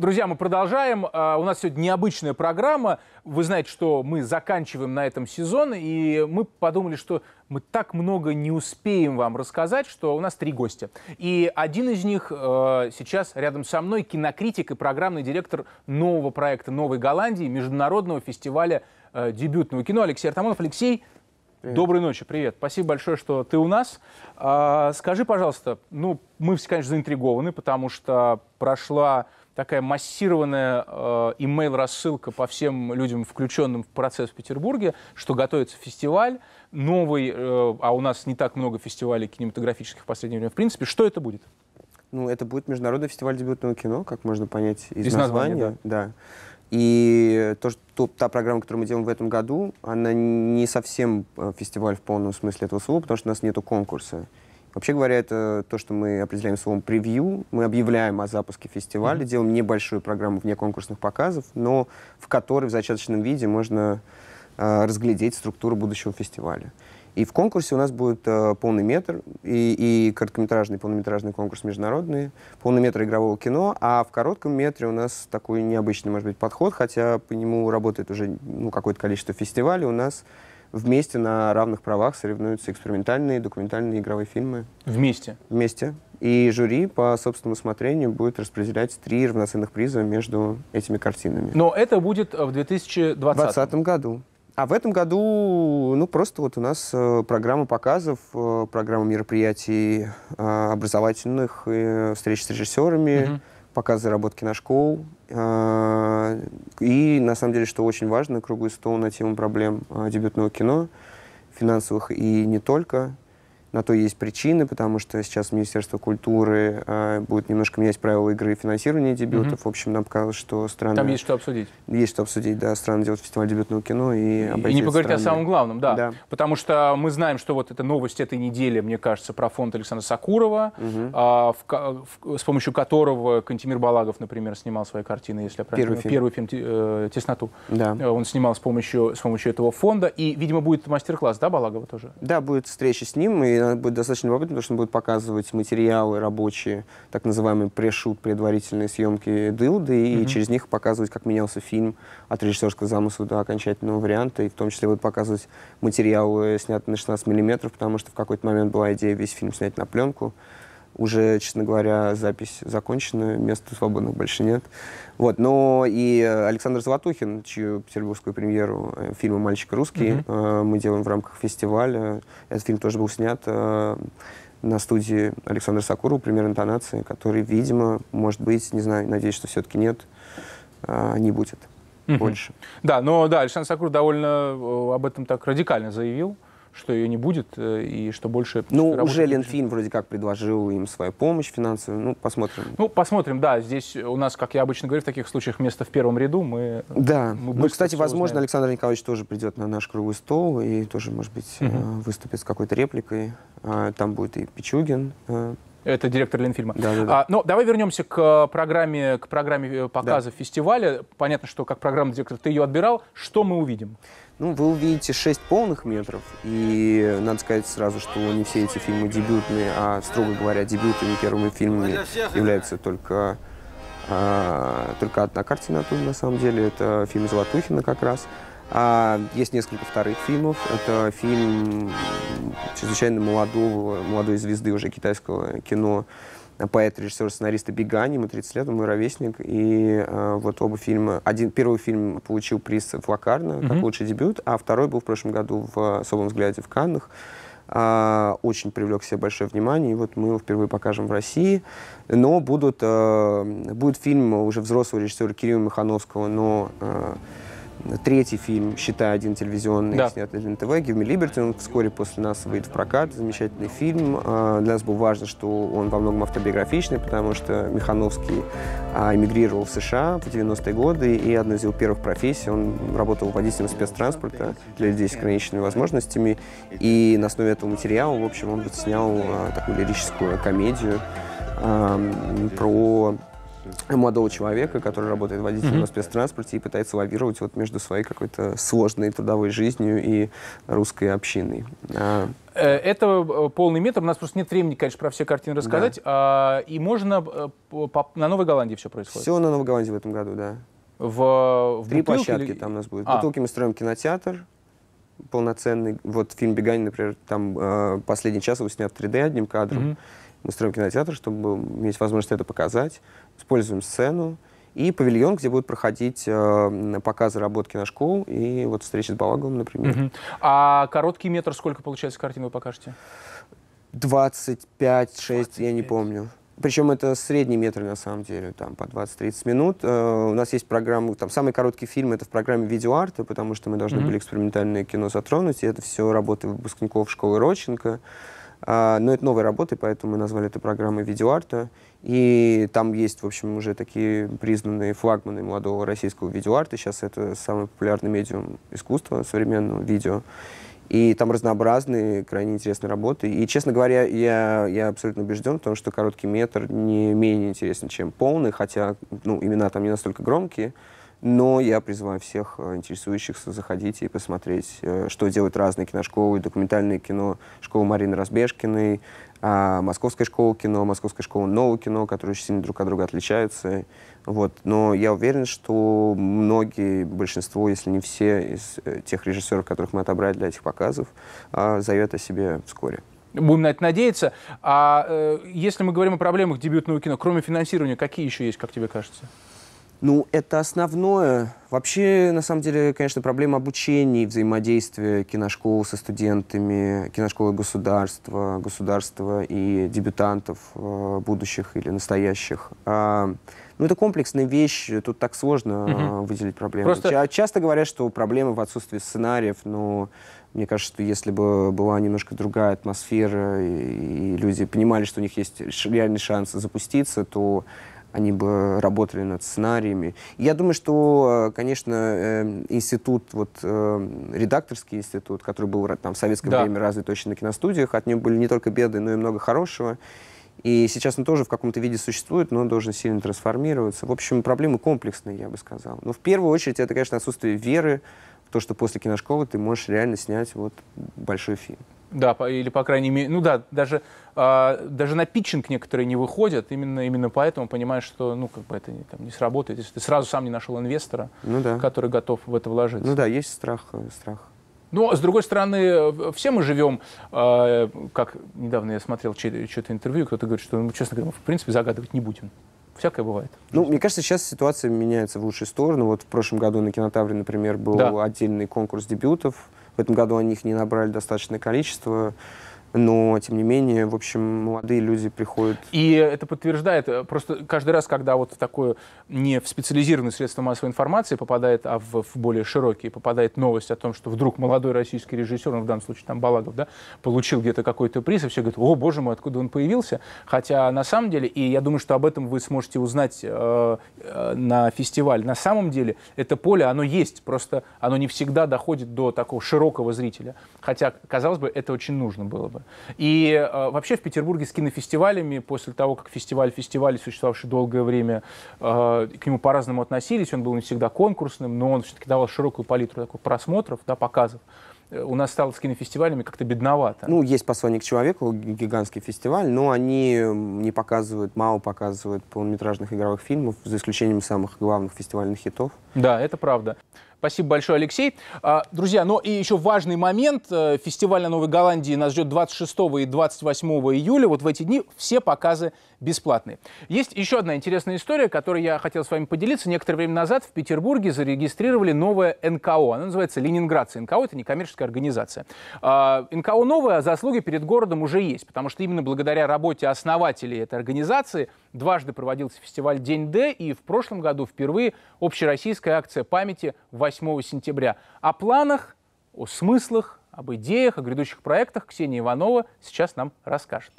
Друзья, мы продолжаем. А, у нас сегодня необычная программа. Вы знаете, что мы заканчиваем на этом сезон, и мы подумали, что мы так много не успеем вам рассказать, что у нас три гостя. И один из них э, сейчас рядом со мной кинокритик и программный директор нового проекта «Новой Голландии» международного фестиваля э, дебютного кино Алексей Артамонов. Алексей, Привет. Доброй ночи, привет. Спасибо большое, что ты у нас. А, скажи, пожалуйста, ну, мы все, конечно, заинтригованы, потому что прошла такая массированная э, имейл-рассылка по всем людям, включенным в процесс в Петербурге, что готовится фестиваль новый, э, а у нас не так много фестивалей кинематографических в последнее время. В принципе, что это будет? Ну, это будет международный фестиваль дебютного кино, как можно понять из, из названия. названия да. да. И то, что, та программа, которую мы делаем в этом году, она не совсем э, фестиваль в полном смысле этого слова, потому что у нас нет конкурса. Вообще говоря, это то, что мы определяем словом превью. Мы объявляем о запуске фестиваля, mm-hmm. делаем небольшую программу вне конкурсных показов, но в которой в зачаточном виде можно э, разглядеть структуру будущего фестиваля. И в конкурсе у нас будет э, полный метр и, и короткометражный, полнометражный конкурс международный, полный метр игрового кино, а в коротком метре у нас такой необычный, может быть, подход, хотя по нему работает уже ну, какое-то количество фестивалей. У нас вместе на равных правах соревнуются экспериментальные, документальные игровые фильмы. Вместе? Вместе. И жюри по собственному усмотрению будет распределять три равноценных приза между этими картинами. Но это будет в 2020, 2020 году. А в этом году, ну, просто вот у нас э, программа показов, э, программа мероприятий э, образовательных, встреч с режиссерами, mm -hmm. показы работ киношкол. И, на самом деле, что очень важно, круглый стол на тему проблем дебютного кино, финансовых и не только – на то есть причины, потому что сейчас Министерство культуры э, будет немножко менять правила игры и финансирования дебютов. Mm-hmm. В общем, нам показалось, что страны... Там есть что обсудить. Есть что обсудить, да. Страны делают фестиваль дебютного кино и И не поговорить страны. о самом главном, да. да. Потому что мы знаем, что вот эта новость этой недели, мне кажется, про фонд Александра Сакурова, mm-hmm. а, в, в, с помощью которого Кантимир Балагов, например, снимал свои картины, если я правильно Первый фильм. Первый фильм э, «Тесноту». Да. Э, он снимал с помощью, с помощью этого фонда. И, видимо, будет мастер-класс, да, Балагова тоже? Да, будет встреча с ним и она будет достаточно любопытна, потому что он будет показывать материалы рабочие, так называемые прешут, предварительные съемки Дылды, mm-hmm. и через них показывать, как менялся фильм от режиссерского замысла до окончательного варианта, и в том числе будет показывать материалы, снятые на 16 миллиметров, потому что в какой-то момент была идея весь фильм снять на пленку уже, честно говоря, запись закончена, места свободных больше нет. Вот, но и Александр Золотухин, чью петербургскую премьеру э, фильма «Мальчик русский» mm -hmm. мы делаем в рамках фестиваля. Этот фильм тоже был снят э, на студии Александра Сакуру, «Пример интонации», который, видимо, может быть, не знаю, надеюсь, что все-таки нет, не будет mm -hmm. больше. Да, но да, Александр Сакуров довольно об этом так радикально заявил что ее не будет э, и что больше... Ну, уже Ленфильм вроде как предложил им свою помощь финансовую. Ну, посмотрим. Ну, посмотрим, да. Здесь у нас, как я обычно говорю, в таких случаях место в первом ряду. Мы, да. Мы ну, кстати, возможно, узнаем. Александр Николаевич тоже придет на наш круглый стол и тоже, может быть, угу. выступит с какой-то репликой. А, там будет и Пичугин э, это директор Ленфильма. Да, да, да. А, но давай вернемся к э, программе, к программе э, показа да. фестиваля. Понятно, что как программный директор ты ее отбирал. Что мы увидим? Ну, вы увидите 6 полных метров. И надо сказать сразу, что не все эти фильмы дебютные, а, строго говоря, дебютными первыми фильмами являются только а, только одна картина оттуда, на самом деле. Это фильм Золотухина как раз. А есть несколько вторых фильмов. Это фильм чрезвычайно молодого, молодой звезды уже китайского кино, поэт, режиссер, сценариста Бегани, ему 30 лет, он мой ровесник. И э, вот оба фильма... Один, первый фильм получил приз Флакарна mm -hmm. как лучший дебют, а второй был в прошлом году в «Особом взгляде» в Каннах а, очень привлек к себе большое внимание, и вот мы его впервые покажем в России. Но будут, а, будет фильм уже взрослого режиссера Кирилла Михановского, но а, третий фильм «Считай один телевизионный», да. снятый для НТВ, «Give me liberty», он вскоре после нас выйдет в прокат, замечательный фильм. А, для нас было важно, что он во многом автобиографичный, потому что Михановский а, эмигрировал в США в 90-е годы, и одна из его первых профессий, он работал водителем спецтранспорта для людей с ограниченными возможностями, и на основе этого материала, в общем, он вот снял а, такую лирическую комедию про молодого человека, который работает водителем mm-hmm. на спецтранспорте и пытается лавировать вот между своей какой-то сложной трудовой жизнью и русской общиной. А... Э, Это э, полный метр. У нас просто нет времени, конечно, про все картины рассказать. Да. А, и можно э, на Новой Голландии все происходит? Все на Новой Голландии в этом году, да. В, в Три бутылки площадки или... там у нас будет. А. Бутылки мы строим кинотеатр полноценный. Вот фильм «Бегань», например, там э, последний час его снят 3D одним кадром. Mm-hmm. Мы строим кинотеатр, чтобы иметь возможность это показать. Используем сцену и павильон, где будут проходить э, показы на киношкол и вот встречи с Балаговым, например. Угу. А короткий метр сколько получается картин вы покажете? 25, 6, 25. я не помню. Причем это средний метр, на самом деле, там, по 20-30 минут. Э, у нас есть программа, там, самый короткий фильм — это в программе видеоарта, потому что мы должны mm-hmm. были экспериментальное кино затронуть, и это все работы выпускников школы Роченко. А, но это новые работы, поэтому мы назвали это программой видеоарта. И там есть, в общем, уже такие признанные флагманы молодого российского видеоарта. Сейчас это самый популярный медиум искусства современного видео. И там разнообразные, крайне интересные работы. И, честно говоря, я, я абсолютно убежден в том, что короткий метр не менее интересен, чем полный, хотя ну, имена там не настолько громкие. Но я призываю всех э, интересующихся заходить и посмотреть, э, что делают разные киношколы, документальное кино, школа Марины Разбежкиной, а, Московская школа кино, Московская школа нового кино, которые очень сильно друг от друга отличаются. Вот. Но я уверен, что многие, большинство, если не все из э, тех режиссеров, которых мы отобрали для этих показов, а, зовет о себе вскоре. Будем на это надеяться. А э, если мы говорим о проблемах дебютного кино, кроме финансирования, какие еще есть, как тебе кажется? Ну, это основное. Вообще, на самом деле, конечно, проблема обучения и взаимодействия киношкол со студентами, киношколы государства, государства и дебютантов э, будущих или настоящих. А, ну, это комплексная вещь, тут так сложно угу. выделить проблему. Просто... Ча часто говорят, что проблема в отсутствии сценариев, но мне кажется, что если бы была немножко другая атмосфера, и, и люди понимали, что у них есть реальный шанс запуститься, то они бы работали над сценариями. Я думаю, что, э, конечно, э, институт, вот э, редакторский институт, который был там в советское да. время развит очень на киностудиях, от него были не только беды, но и много хорошего. И сейчас он тоже в каком-то виде существует, но он должен сильно трансформироваться. В общем, проблемы комплексные, я бы сказал. Но в первую очередь это, конечно, отсутствие веры в то, что после киношколы ты можешь реально снять вот большой фильм. Да, или по крайней мере, ну да, даже, а, даже на питчинг некоторые не выходят, именно, именно поэтому понимаешь, что ну, как бы это не, там, не сработает, если ты сразу сам не нашел инвестора, ну, да. который готов в это вложиться. Ну да, есть страх, э, страх. Но, ну, а с другой стороны, все мы живем, а, как недавно я смотрел что-то интервью, кто-то говорит, что, ну, честно говоря, мы, в принципе, загадывать не будем. Всякое бывает. Ну, мне кажется, сейчас ситуация меняется в лучшую сторону. Вот в прошлом году на Кинотавре, например, был да. отдельный конкурс дебютов в этом году они их не набрали достаточное количество но, тем не менее, в общем, молодые люди приходят. И это подтверждает, э, просто каждый раз, когда вот такое не в специализированные средства массовой информации попадает, а в, в более широкие, попадает новость о том, что вдруг молодой российский режиссер, ну, в данном случае там Балагов, да, получил где-то какой-то приз, и все говорят, о, боже мой, откуда он появился. Хотя на самом деле, и я думаю, что об этом вы сможете узнать э, э на фестиваль, на самом деле это поле, оно есть, просто оно не всегда доходит до такого широкого зрителя. Хотя, казалось бы, это очень нужно было бы бы. И э, вообще в Петербурге с кинофестивалями, после того, как фестиваль фестивали существовавший долгое время, э, к нему по-разному относились, он был не всегда конкурсным, но он все-таки давал широкую палитру такой просмотров, да, показов э, у нас стало с кинофестивалями как-то бедновато. Ну, есть «Посланник человеку», гигантский фестиваль, но они не показывают, мало показывают полнометражных игровых фильмов, за исключением самых главных фестивальных хитов. Да, это правда. Спасибо большое, Алексей. А, друзья, ну и еще важный момент. Э, фестиваль на Новой Голландии нас ждет 26 и 28 июля. Вот в эти дни все показы бесплатные. Есть еще одна интересная история, которой я хотел с вами поделиться. Некоторое время назад в Петербурге зарегистрировали новое НКО. Оно называется «Ленинградцы». НКО — это некоммерческая организация. А, НКО новое, а заслуги перед городом уже есть, потому что именно благодаря работе основателей этой организации Дважды проводился фестиваль «День Д», и в прошлом году впервые общероссийская акция памяти 8 сентября. О планах, о смыслах, об идеях, о грядущих проектах Ксения Иванова сейчас нам расскажет.